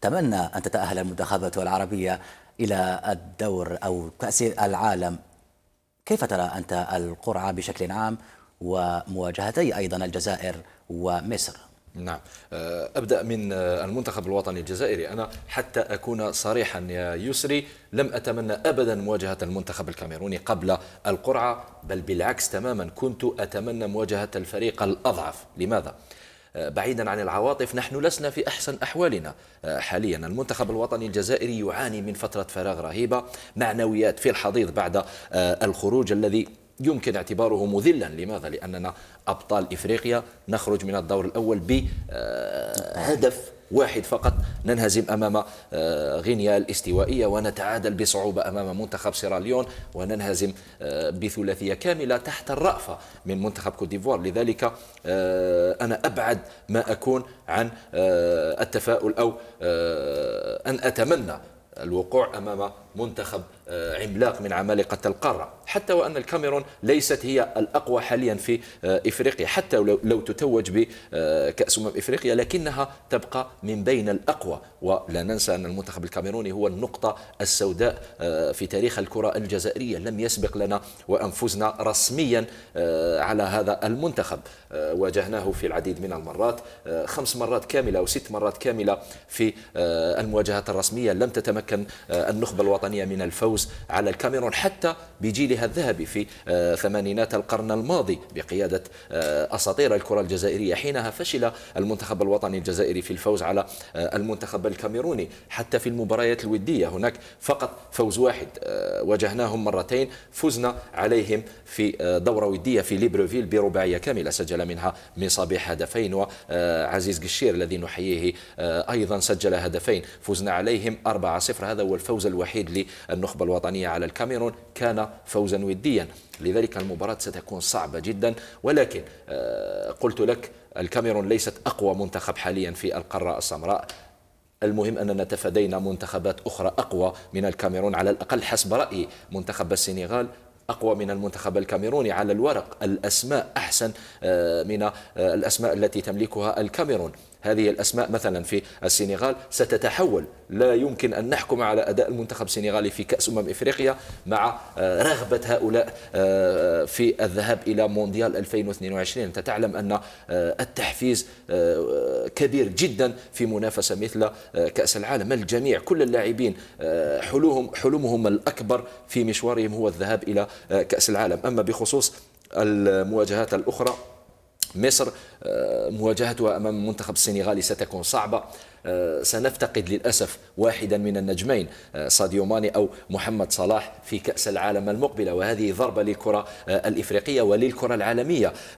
تمنى أن تتأهل المنتخبات العربية إلى الدور أو كأس العالم كيف ترى أنت القرعة بشكل عام ومواجهتي أيضا الجزائر ومصر نعم آه، أبدأ من آه، المنتخب الوطني الجزائري أنا حتى أكون صريحا يا يسري لم أتمنى أبدا مواجهة المنتخب الكاميروني قبل القرعة بل بالعكس تماما كنت أتمنى مواجهة الفريق الأضعف لماذا؟ بعيدا عن العواطف نحن لسنا في أحسن أحوالنا آه، حاليا المنتخب الوطني الجزائري يعاني من فترة فراغ رهيبة معنويات في الحضيض بعد آه، الخروج الذي يمكن اعتباره مذلا لماذا لأننا أبطال إفريقيا نخرج من الدور الأول بهدف آه، واحد فقط ننهزم أمام آه، غينيا الاستوائية ونتعادل بصعوبة أمام منتخب سيراليون وننهزم آه، بثلاثية كاملة تحت الرأفة من منتخب كوت ديفوار لذلك آه، أنا أبعد ما أكون عن التفاؤل أو أن أتمنى الوقوع أمام منتخب آه، عملاق من عمالقة القارة حتى وأن الكاميرون ليست هي الأقوى حاليا في آه، إفريقيا حتى لو تتوج بكأس آه، أمم إفريقيا لكنها تبقى من بين الأقوى ولا ننسى أن المنتخب الكاميروني هو النقطة السوداء في تاريخ الكرة الجزائرية لم يسبق لنا وأنفزنا رسميا على هذا المنتخب واجهناه في العديد من المرات خمس مرات كاملة أو ست مرات كاملة في المواجهات الرسمية لم تتمكن النخبة الوطنية الوطنية من الفوز على الكاميرون حتى بجيلها الذهبي في آه، ثمانينات القرن الماضي بقيادة آه، أساطير الكرة الجزائرية حينها فشل المنتخب الوطني الجزائري في الفوز على آه، المنتخب الكاميروني حتى في المباريات الودية هناك فقط فوز واحد واجهناهم مرتين فزنا عليهم في دورة ودية في ليبروفيل برباعية كاملة سجل منها من صبيح هدفين وعزيز قشير الذي نحييه أيضا سجل هدفين فزنا عليهم 4-0 هذا هو الفوز الوحيد للنخبه الوطنية على الكاميرون كان فوزا وديا لذلك المباراة ستكون صعبة جدا ولكن آه، قلت لك الكاميرون ليست أقوى منتخب حاليا في القارة السمراء المهم أننا تفادينا منتخبات أخرى أقوى من الكاميرون على الأقل حسب رأيي منتخب السنغال أقوى من المنتخب الكاميروني على الورق الأسماء أحسن آه، من آه، الأسماء التي تملكها الكاميرون هذه الأسماء مثلا في السنغال ستتحول لا يمكن أن نحكم على أداء المنتخب السنغالي في كأس أمم إفريقيا مع آه، رغبة هؤلاء آه، في الذهاب إلى مونديال 2022 أنت تعلم أن آه، التحفيز كبير جدا في منافسة مثل كأس العالم الجميع كل اللاعبين حلوهم حلمهم الأكبر في مشوارهم هو الذهاب إلى كأس العالم أما بخصوص المواجهات الأخرى مصر آه، مواجهتها أمام منتخب السنغالي ستكون صعبة آه، سنفتقد للأسف واحدا من النجمين آه، ساديو ماني أو محمد صلاح في كأس العالم المقبلة وهذه ضربة للكرة الإفريقية وللكرة العالمية